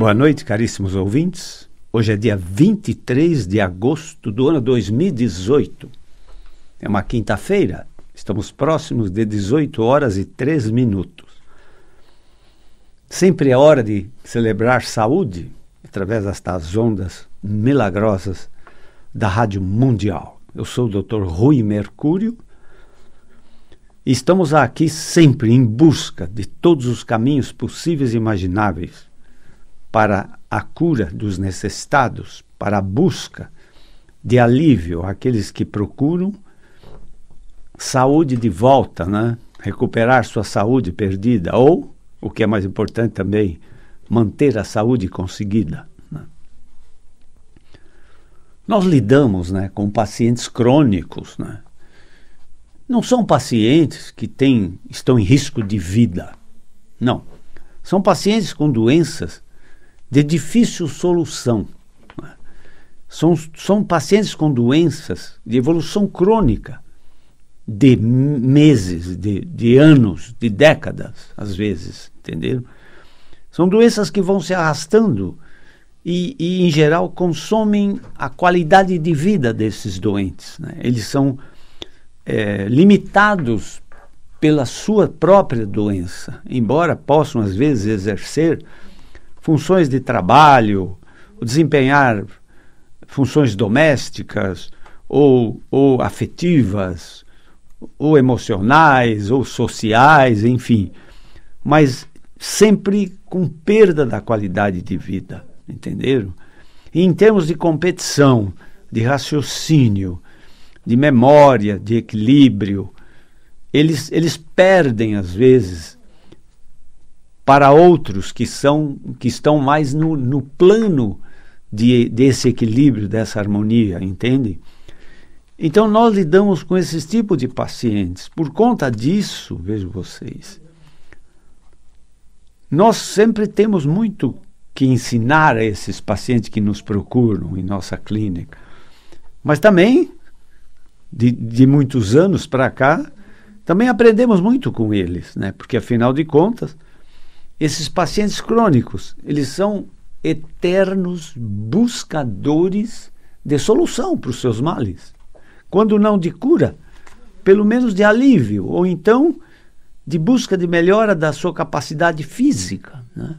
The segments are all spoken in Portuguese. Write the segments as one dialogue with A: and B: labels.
A: Boa noite, caríssimos ouvintes. Hoje é dia 23 de agosto do ano 2018. É uma quinta-feira. Estamos próximos de 18 horas e 3 minutos. Sempre é hora de celebrar saúde através destas ondas milagrosas da Rádio Mundial. Eu sou o Dr. Rui Mercúrio. Estamos aqui sempre em busca de todos os caminhos possíveis e imagináveis para a cura dos necessitados, para a busca de alívio àqueles que procuram saúde de volta, né? recuperar sua saúde perdida ou, o que é mais importante também, manter a saúde conseguida. Né? Nós lidamos né, com pacientes crônicos. Né? Não são pacientes que têm, estão em risco de vida. Não. São pacientes com doenças de difícil solução. São, são pacientes com doenças de evolução crônica, de meses, de, de anos, de décadas, às vezes, entenderam? São doenças que vão se arrastando e, e, em geral, consomem a qualidade de vida desses doentes. Né? Eles são é, limitados pela sua própria doença, embora possam, às vezes, exercer funções de trabalho, desempenhar funções domésticas ou, ou afetivas, ou emocionais, ou sociais, enfim, mas sempre com perda da qualidade de vida, entenderam? E em termos de competição, de raciocínio, de memória, de equilíbrio, eles, eles perdem, às vezes, para outros que, são, que estão mais no, no plano de, desse equilíbrio, dessa harmonia, entende? Então nós lidamos com esses tipo de pacientes. Por conta disso, vejo vocês, nós sempre temos muito que ensinar a esses pacientes que nos procuram em nossa clínica. Mas também, de, de muitos anos para cá, também aprendemos muito com eles, né? porque afinal de contas, esses pacientes crônicos, eles são eternos buscadores de solução para os seus males. Quando não de cura, pelo menos de alívio, ou então de busca de melhora da sua capacidade física. Né?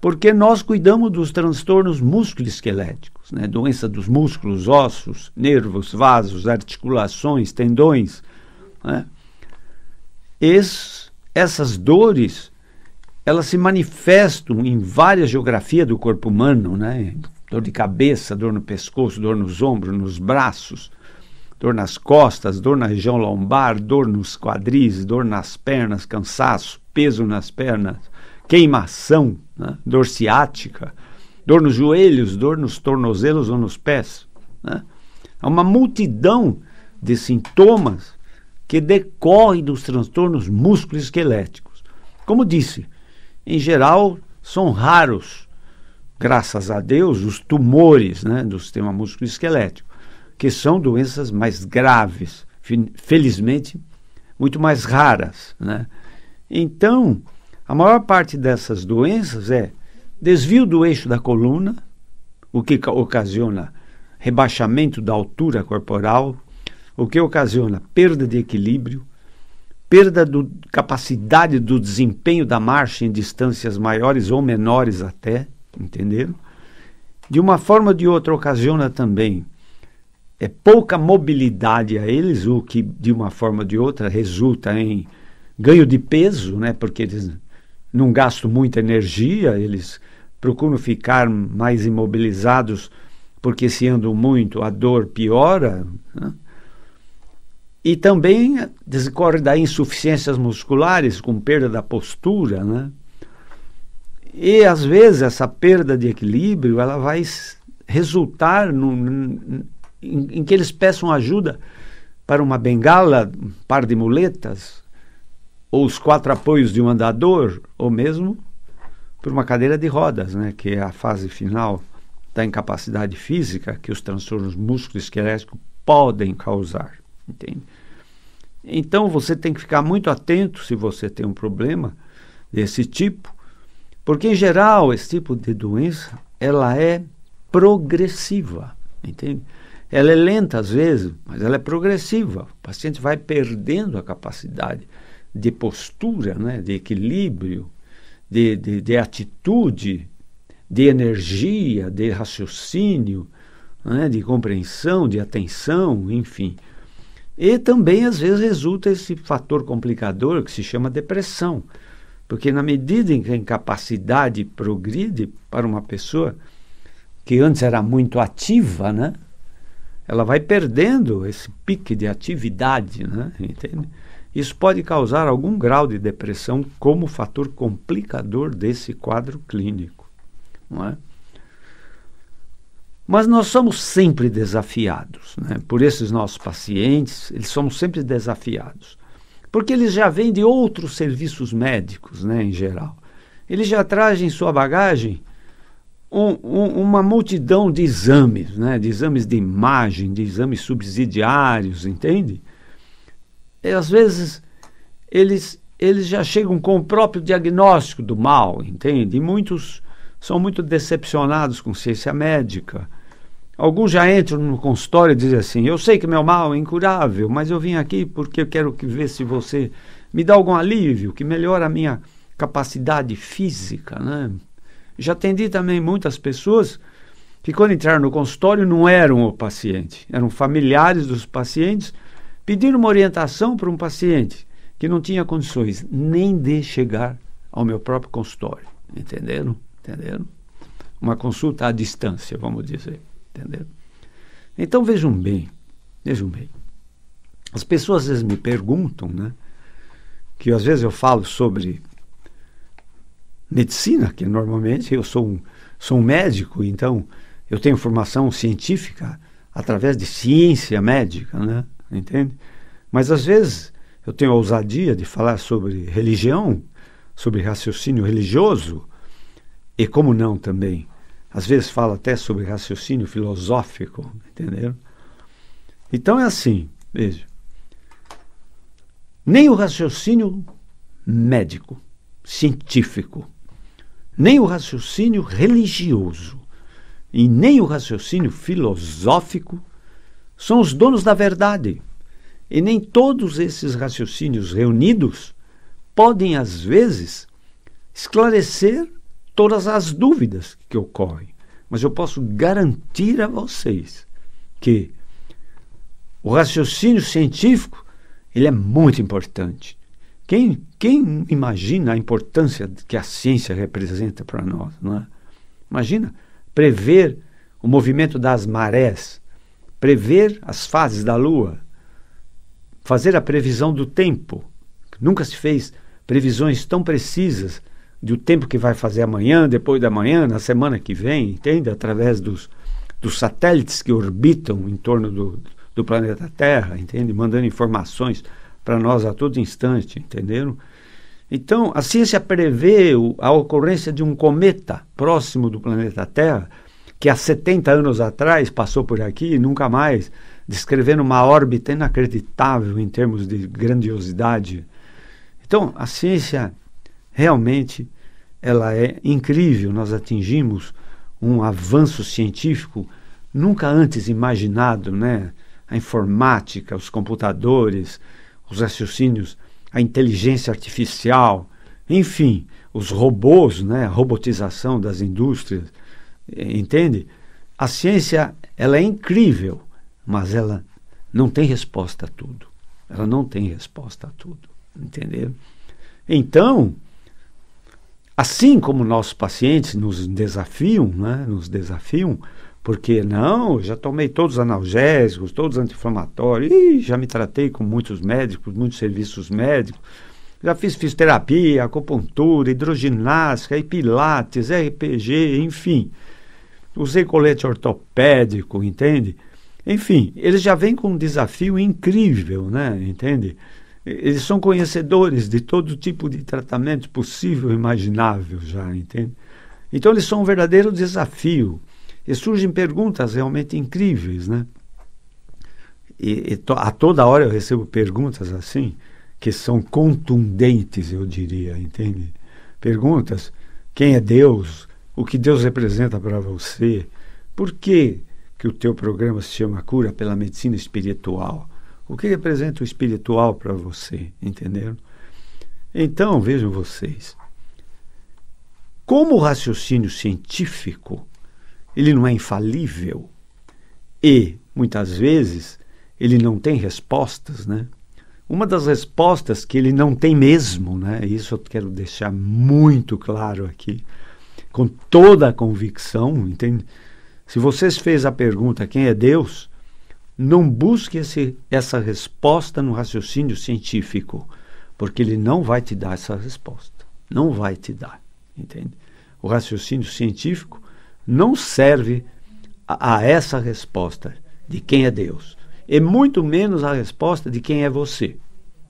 A: Porque nós cuidamos dos transtornos musculoesqueléticos, né? doença dos músculos, ossos, nervos, vasos, articulações, tendões. Né? Es, essas dores elas se manifestam em várias geografias do corpo humano, né? Dor de cabeça, dor no pescoço, dor nos ombros, nos braços, dor nas costas, dor na região lombar, dor nos quadris, dor nas pernas, cansaço, peso nas pernas, queimação, né? dor ciática, dor nos joelhos, dor nos tornozelos ou nos pés. Né? Há uma multidão de sintomas que decorrem dos transtornos músculo-esqueléticos. Como disse, em geral, são raros, graças a Deus, os tumores né, do sistema músculo-esquelético, que são doenças mais graves, felizmente, muito mais raras. Né? Então, a maior parte dessas doenças é desvio do eixo da coluna, o que ocasiona rebaixamento da altura corporal, o que ocasiona perda de equilíbrio, perda da capacidade do desempenho da marcha em distâncias maiores ou menores até, entenderam? De uma forma ou de outra ocasiona também é pouca mobilidade a eles, o que de uma forma ou de outra resulta em ganho de peso, né? Porque eles não gastam muita energia, eles procuram ficar mais imobilizados porque se andam muito a dor piora. Né? E também decorre da insuficiências musculares, com perda da postura, né? E às vezes essa perda de equilíbrio ela vai resultar no, no, em, em, que eles peçam ajuda para uma bengala, um par de muletas, ou os quatro apoios de um andador, ou mesmo por uma cadeira de rodas, né, que é a fase final da incapacidade física que os transtornos músculo podem causar. Entende? Então você tem que ficar muito atento se você tem um problema desse tipo, porque em geral esse tipo de doença ela é progressiva, entende? Ela é lenta às vezes, mas ela é progressiva. O paciente vai perdendo a capacidade de postura, né, de equilíbrio, de, de, de atitude, de energia, de raciocínio, né, de compreensão, de atenção, enfim. E também, às vezes, resulta esse fator complicador que se chama depressão. Porque, na medida em que a incapacidade progride para uma pessoa que antes era muito ativa, né? ela vai perdendo esse pique de atividade, né? entende? Isso pode causar algum grau de depressão como fator complicador desse quadro clínico, não é? Mas nós somos sempre desafiados né? por esses nossos pacientes, eles somos sempre desafiados. Porque eles já vêm de outros serviços médicos, né, em geral. Eles já trazem em sua bagagem um, um, uma multidão de exames, né, de exames de imagem, de exames subsidiários, entende? E, às vezes eles, eles já chegam com o próprio diagnóstico do mal, entende? E muitos são muito decepcionados com ciência médica. Alguns já entram no consultório e dizem assim: Eu sei que meu mal é incurável, mas eu vim aqui porque eu quero que ver se você me dá algum alívio, que melhora a minha capacidade física. Né? Já atendi também muitas pessoas que, quando entraram no consultório, não eram o paciente, eram familiares dos pacientes, pedindo uma orientação para um paciente que não tinha condições nem de chegar ao meu próprio consultório. Entenderam? entenderam? Uma consulta à distância, vamos dizer, entenderam? Então vejam bem, vejam bem. As pessoas às vezes me perguntam, né? Que às vezes eu falo sobre medicina, que normalmente eu sou um, sou um médico, então eu tenho formação científica através de ciência médica, né? Entende? Mas às vezes eu tenho a ousadia de falar sobre religião, sobre raciocínio religioso, e como não também? Às vezes fala até sobre raciocínio filosófico, entendeu Então é assim, veja. Nem o raciocínio médico, científico, nem o raciocínio religioso e nem o raciocínio filosófico são os donos da verdade. E nem todos esses raciocínios reunidos podem, às vezes, esclarecer todas as dúvidas que ocorrem. Mas eu posso garantir a vocês que o raciocínio científico ele é muito importante. Quem, quem imagina a importância que a ciência representa para nós? Não é? Imagina prever o movimento das marés, prever as fases da Lua, fazer a previsão do tempo. Nunca se fez previsões tão precisas do tempo que vai fazer amanhã, depois da manhã, na semana que vem, entende? Através dos, dos satélites que orbitam em torno do, do planeta Terra, entende? Mandando informações para nós a todo instante, entenderam? Então, a ciência prevê a ocorrência de um cometa próximo do planeta Terra, que há 70 anos atrás passou por aqui e nunca mais, descrevendo uma órbita inacreditável em termos de grandiosidade. Então, a ciência realmente ela é incrível. Nós atingimos um avanço científico nunca antes imaginado, né? A informática, os computadores, os raciocínios, a inteligência artificial, enfim, os robôs, né? A robotização das indústrias, eh, entende? A ciência, ela é incrível, mas ela não tem resposta a tudo. Ela não tem resposta a tudo, entendeu? Então, Assim como nossos pacientes nos desafiam, né? nos desafiam, porque não, já tomei todos os analgésicos, todos os anti-inflamatórios, e já me tratei com muitos médicos, muitos serviços médicos, já fiz fisioterapia, acupuntura, hidroginástica, pilates, RPG, enfim. Usei colete ortopédico, entende? Enfim, eles já vêm com um desafio incrível, né? Entende? eles são conhecedores de todo tipo de tratamento possível e imaginável já, entende? Então eles são um verdadeiro desafio. E surgem perguntas realmente incríveis, né? E, e to, a toda hora eu recebo perguntas assim, que são contundentes, eu diria, entende? Perguntas: quem é Deus? O que Deus representa para você? Por que, que o teu programa se chama Cura pela Medicina Espiritual? O que representa o espiritual para você, entenderam? Então, vejam vocês, como o raciocínio científico, ele não é infalível e muitas vezes ele não tem respostas, né? Uma das respostas que ele não tem mesmo, né? Isso eu quero deixar muito claro aqui, com toda a convicção, entende? Se vocês fez a pergunta quem é Deus, não busque esse, essa resposta no raciocínio científico, porque ele não vai te dar essa resposta. Não vai te dar, entende? O raciocínio científico não serve a, a essa resposta de quem é Deus, e muito menos a resposta de quem é você,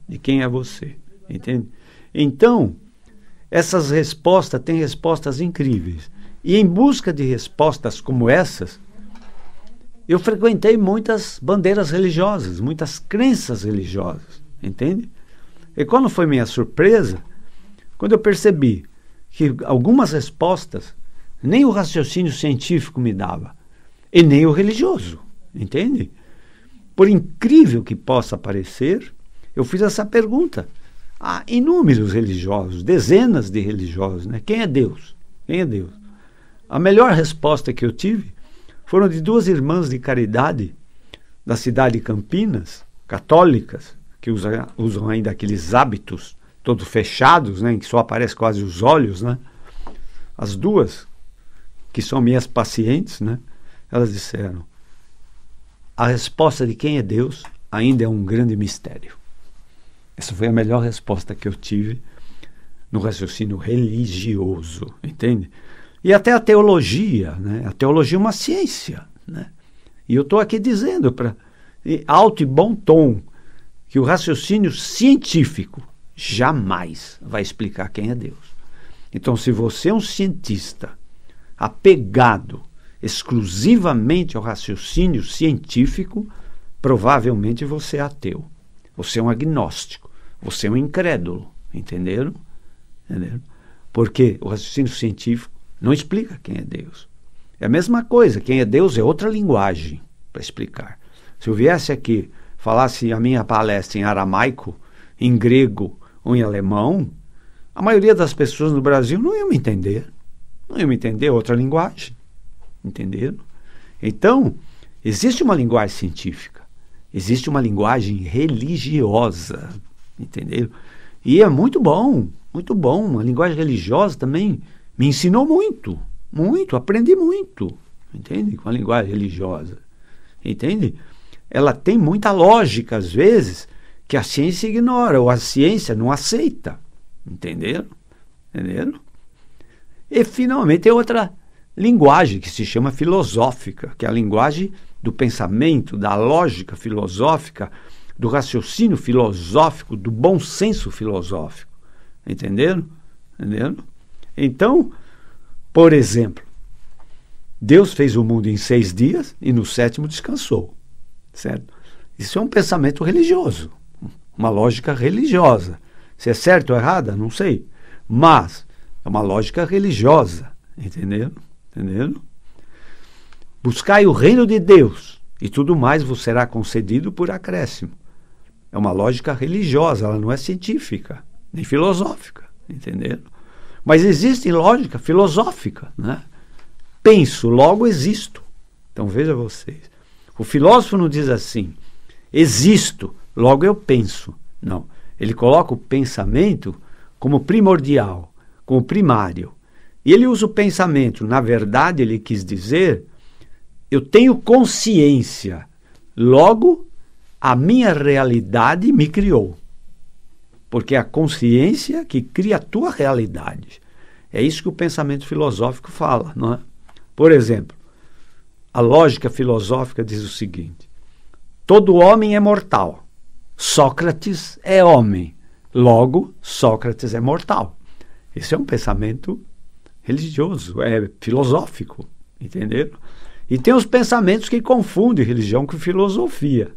A: de quem é você, entende? Então, essas respostas têm respostas incríveis. E em busca de respostas como essas, eu frequentei muitas bandeiras religiosas, muitas crenças religiosas, entende? E quando foi minha surpresa, quando eu percebi que algumas respostas nem o raciocínio científico me dava, e nem o religioso, entende? Por incrível que possa parecer, eu fiz essa pergunta a inúmeros religiosos, dezenas de religiosos, né? Quem é Deus? Quem é Deus? A melhor resposta que eu tive foram de duas irmãs de caridade da cidade de Campinas, católicas, que usa, usam ainda aqueles hábitos todos fechados, né, em que só aparecem quase os olhos, né? As duas, que são minhas pacientes, né, elas disseram: a resposta de quem é Deus ainda é um grande mistério. Essa foi a melhor resposta que eu tive no raciocínio religioso, entende? E até a teologia, né? A teologia é uma ciência, né? E eu estou aqui dizendo para alto e bom tom que o raciocínio científico jamais vai explicar quem é Deus. Então, se você é um cientista apegado exclusivamente ao raciocínio científico, provavelmente você é ateu, você é um agnóstico, você é um incrédulo, entenderam? entenderam? Porque o raciocínio científico não explica quem é Deus. É a mesma coisa, quem é Deus é outra linguagem para explicar. Se eu viesse aqui, falasse a minha palestra em aramaico, em grego ou em alemão, a maioria das pessoas no Brasil não ia me entender. Não ia me entender, é outra linguagem. Entenderam? Então, existe uma linguagem científica, existe uma linguagem religiosa. Entenderam? E é muito bom, muito bom. Uma linguagem religiosa também me ensinou muito, muito, aprendi muito, entende? Com a linguagem religiosa, entende? Ela tem muita lógica, às vezes, que a ciência ignora, ou a ciência não aceita, entenderam? Entenderam? E, finalmente, tem é outra linguagem que se chama filosófica, que é a linguagem do pensamento, da lógica filosófica, do raciocínio filosófico, do bom senso filosófico. Entenderam? Entenderam? Então, por exemplo, Deus fez o mundo em seis dias e no sétimo descansou, certo? Isso é um pensamento religioso, uma lógica religiosa. Se é certo ou errada, não sei, mas é uma lógica religiosa, entenderam? Entenderam? Buscai o reino de Deus e tudo mais vos será concedido por acréscimo. É uma lógica religiosa, ela não é científica, nem filosófica, entenderam? Mas existe lógica filosófica, né? Penso, logo existo. Então veja vocês. O filósofo não diz assim: existo, logo eu penso. Não. Ele coloca o pensamento como primordial, como primário. E ele usa o pensamento, na verdade, ele quis dizer: eu tenho consciência, logo a minha realidade me criou porque é a consciência que cria a tua realidade. É isso que o pensamento filosófico fala, não é? Por exemplo, a lógica filosófica diz o seguinte: todo homem é mortal. Sócrates é homem. Logo, Sócrates é mortal. Esse é um pensamento religioso, é filosófico, entenderam? E tem os pensamentos que confundem religião com filosofia.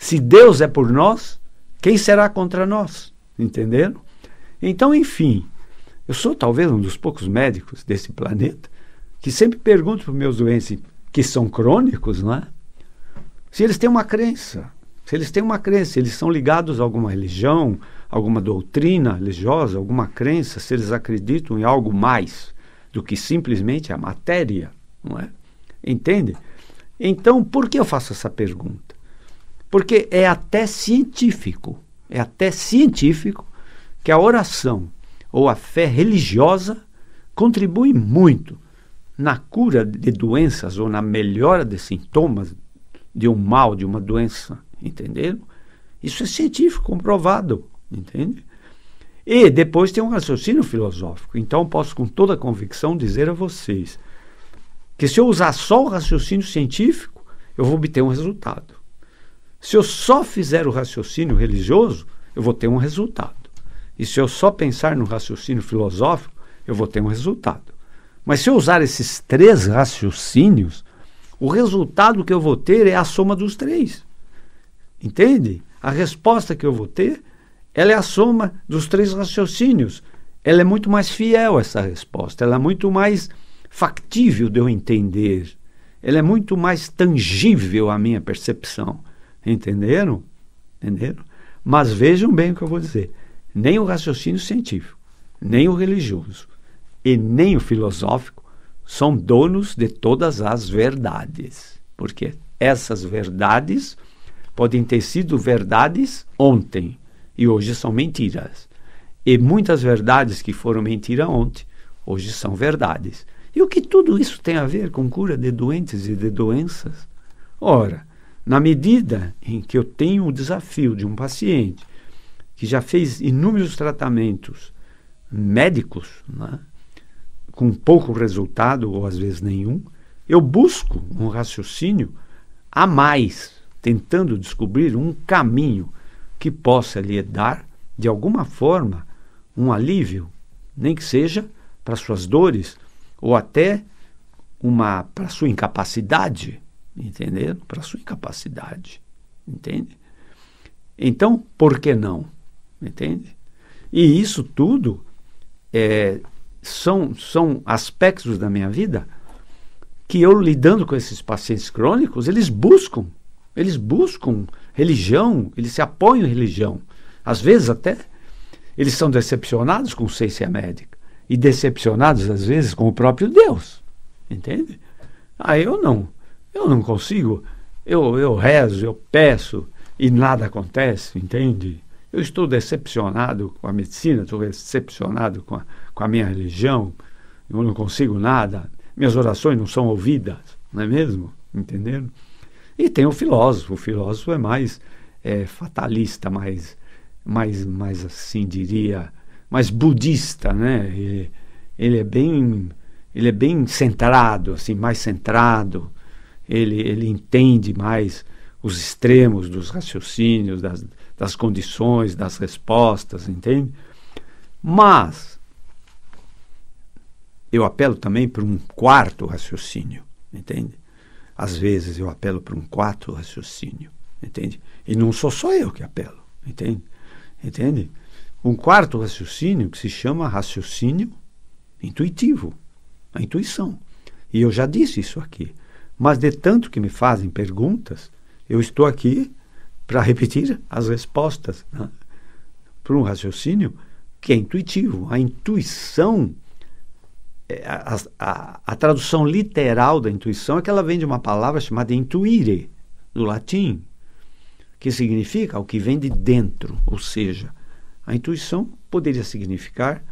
A: Se Deus é por nós, quem será contra nós? Entenderam? Então, enfim, eu sou talvez um dos poucos médicos desse planeta que sempre pergunto para os meus doentes que são crônicos, não é? Se eles têm uma crença, se eles têm uma crença, eles são ligados a alguma religião, alguma doutrina religiosa, alguma crença, se eles acreditam em algo mais do que simplesmente a matéria, não é? Entende? Então, por que eu faço essa pergunta? porque é até científico, é até científico que a oração ou a fé religiosa contribui muito na cura de doenças ou na melhora de sintomas de um mal, de uma doença, entenderam? Isso é científico, comprovado, entende? E depois tem um raciocínio filosófico. Então posso com toda convicção dizer a vocês que se eu usar só o raciocínio científico, eu vou obter um resultado. Se eu só fizer o raciocínio religioso, eu vou ter um resultado. E se eu só pensar no raciocínio filosófico, eu vou ter um resultado. Mas se eu usar esses três raciocínios, o resultado que eu vou ter é a soma dos três. Entende? A resposta que eu vou ter, ela é a soma dos três raciocínios. Ela é muito mais fiel essa resposta, ela é muito mais factível de eu entender. Ela é muito mais tangível à minha percepção. Entenderam? Entenderam? Mas vejam bem o que eu vou dizer. Nem o raciocínio científico, nem o religioso e nem o filosófico são donos de todas as verdades. Porque essas verdades podem ter sido verdades ontem e hoje são mentiras. E muitas verdades que foram mentira ontem, hoje são verdades. E o que tudo isso tem a ver com cura de doentes e de doenças? Ora, na medida em que eu tenho o desafio de um paciente que já fez inúmeros tratamentos médicos, né, com pouco resultado ou às vezes nenhum, eu busco um raciocínio a mais, tentando descobrir um caminho que possa lhe dar, de alguma forma, um alívio, nem que seja para suas dores ou até uma para sua incapacidade entenderam? Para sua incapacidade, entende? Então, por que não? Entende? E isso tudo é, são, são aspectos da minha vida que eu lidando com esses pacientes crônicos, eles buscam, eles buscam religião, eles se apoiam em religião. Às vezes até eles são decepcionados com ciência médica e decepcionados às vezes com o próprio Deus, entende? Ah, eu não. Eu não consigo. Eu, eu rezo, eu peço e nada acontece, entende? Eu estou decepcionado com a medicina, estou decepcionado com a, com a minha religião, eu não consigo nada, minhas orações não são ouvidas, não é mesmo? Entenderam? E tem o filósofo, o filósofo é mais é, fatalista, mais, mais, mais assim diria, mais budista, né? Ele, ele é bem, ele é bem centrado, assim, mais centrado, ele, ele entende mais os extremos dos raciocínios, das, das condições, das respostas, entende? Mas eu apelo também para um quarto raciocínio, entende? Às vezes eu apelo para um quarto raciocínio, entende? E não sou só eu que apelo, entende? Entende? Um quarto raciocínio que se chama raciocínio intuitivo, a intuição. E eu já disse isso aqui. Mas de tanto que me fazem perguntas, eu estou aqui para repetir as respostas né? para um raciocínio que é intuitivo. A intuição, é, a, a, a, tradução literal da intuição é que ela vem de uma palavra chamada intuire, no latim, que significa o que vem de dentro, ou seja, a intuição poderia significar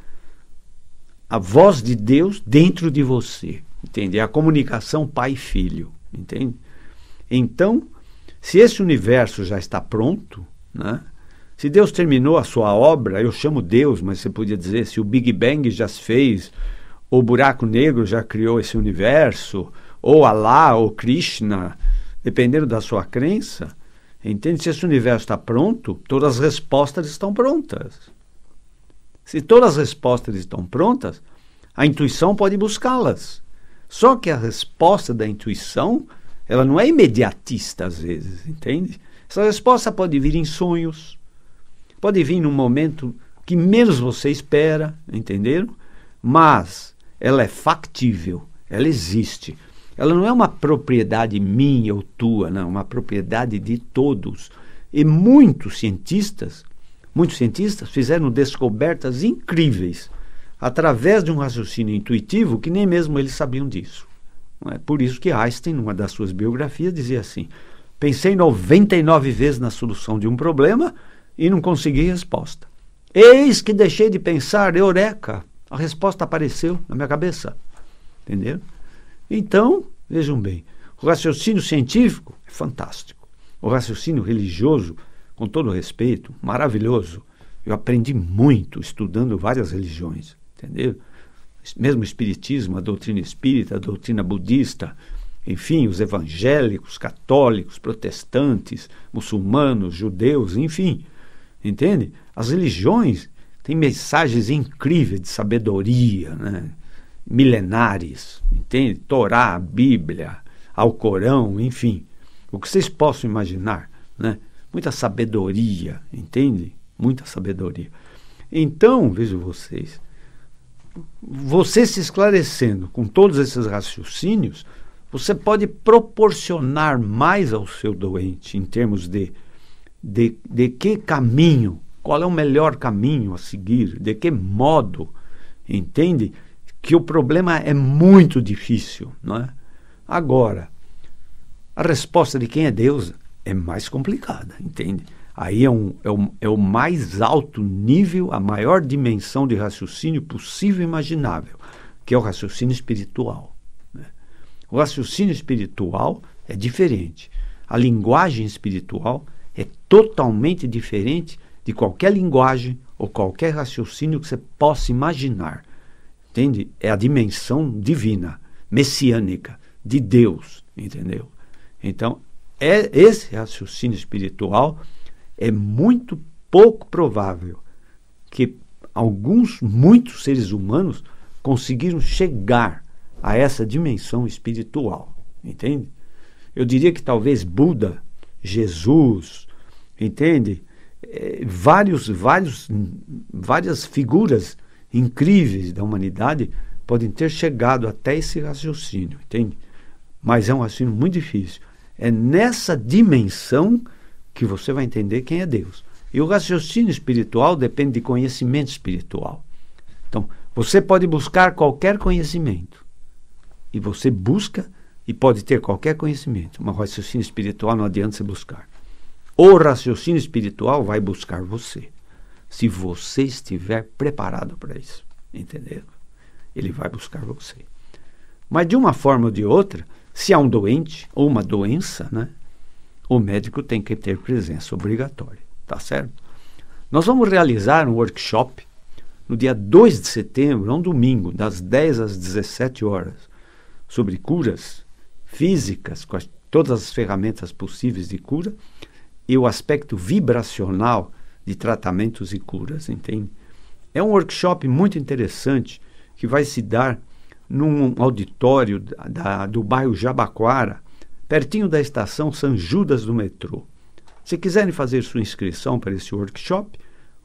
A: a voz de Deus dentro de você entende? É a comunicação pai-filho, entende? Então, se esse universo já está pronto, né? Se Deus terminou a sua obra, eu chamo Deus, mas você podia dizer se o Big Bang já se fez, ou o buraco negro já criou esse universo, ou Alá, ou Krishna, dependendo da sua crença, entende? Se esse universo está pronto, todas as respostas estão prontas. Se todas as respostas estão prontas, a intuição pode buscá-las. Só que a resposta da intuição, ela não é imediatista às vezes, entende? Essa resposta pode vir em sonhos, pode vir num momento que menos você espera, entenderam? Mas ela é factível, ela existe. Ela não é uma propriedade minha ou tua, não, é uma propriedade de todos. E muitos cientistas, muitos cientistas fizeram descobertas incríveis através de um raciocínio intuitivo que nem mesmo eles sabiam disso. É por isso que Einstein, numa das suas biografias, dizia assim: pensei 99 vezes na solução de um problema e não consegui resposta. Eis que deixei de pensar, eureka! A resposta apareceu na minha cabeça. Entenderam? Então, vejam bem: o raciocínio científico é fantástico. O raciocínio religioso, com todo respeito, maravilhoso. Eu aprendi muito estudando várias religiões entendeu? Mesmo o espiritismo, a doutrina espírita, a doutrina budista, enfim, os evangélicos, católicos, protestantes, muçulmanos, judeus, enfim, entende? As religiões têm mensagens incríveis de sabedoria, né? milenares, entende? Torá, Bíblia, Alcorão, enfim, o que vocês possam imaginar, né? Muita sabedoria, entende? Muita sabedoria. Então, vejo vocês, você se esclarecendo com todos esses raciocínios, você pode proporcionar mais ao seu doente em termos de, de, de que caminho, qual é o melhor caminho a seguir, de que modo, entende? Que o problema é muito difícil, não é? Agora, a resposta de quem é Deus é mais complicada, entende? Aí é, um, é, um, é o mais alto nível, a maior dimensão de raciocínio possível e imaginável, que é o raciocínio espiritual. Né? O raciocínio espiritual é diferente. A linguagem espiritual é totalmente diferente de qualquer linguagem ou qualquer raciocínio que você possa imaginar. Entende? É a dimensão divina, messiânica, de Deus, entendeu? Então, é esse raciocínio espiritual é muito pouco provável que alguns, muitos seres humanos conseguiram chegar a essa dimensão espiritual, entende? Eu diria que talvez Buda, Jesus, entende? É, vários, vários, várias figuras incríveis da humanidade podem ter chegado até esse raciocínio, entende? Mas é um raciocínio muito difícil. É nessa dimensão que você vai entender quem é Deus. E o raciocínio espiritual depende de conhecimento espiritual. Então, você pode buscar qualquer conhecimento. E você busca e pode ter qualquer conhecimento. Mas o raciocínio espiritual não adianta você buscar. O raciocínio espiritual vai buscar você. Se você estiver preparado para isso. Entendeu? Ele vai buscar você. Mas de uma forma ou de outra, se há um doente ou uma doença, né? o médico tem que ter presença obrigatória, tá certo? Nós vamos realizar um workshop no dia 2 de setembro, é um domingo, das 10 às 17 horas, sobre curas físicas, com as, todas as ferramentas possíveis de cura e o aspecto vibracional de tratamentos e curas, entende? É um workshop muito interessante que vai se dar num auditório da, da, do bairro Jabaquara, pertinho da estação São Judas do metrô. Se quiserem fazer sua inscrição para esse workshop,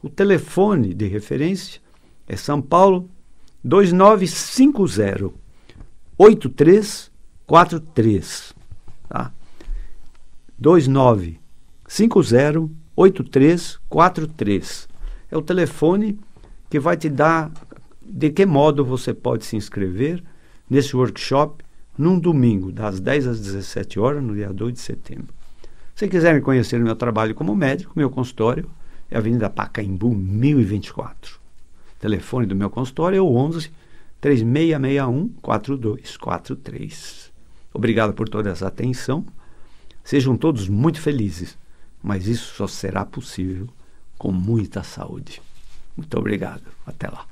A: o telefone de referência é São Paulo 2950 8343, tá? 2950 8343. É o telefone que vai te dar de que modo você pode se inscrever nesse workshop num domingo, das 10 às 17 horas, no dia 2 de setembro. Se quiser me conhecer no meu trabalho como médico, meu consultório é a Avenida Pacaembu 1024. O telefone do meu consultório é o 11 3661 4243. Obrigado por toda essa atenção. Sejam todos muito felizes, mas isso só será possível com muita saúde. Muito obrigado. Até lá.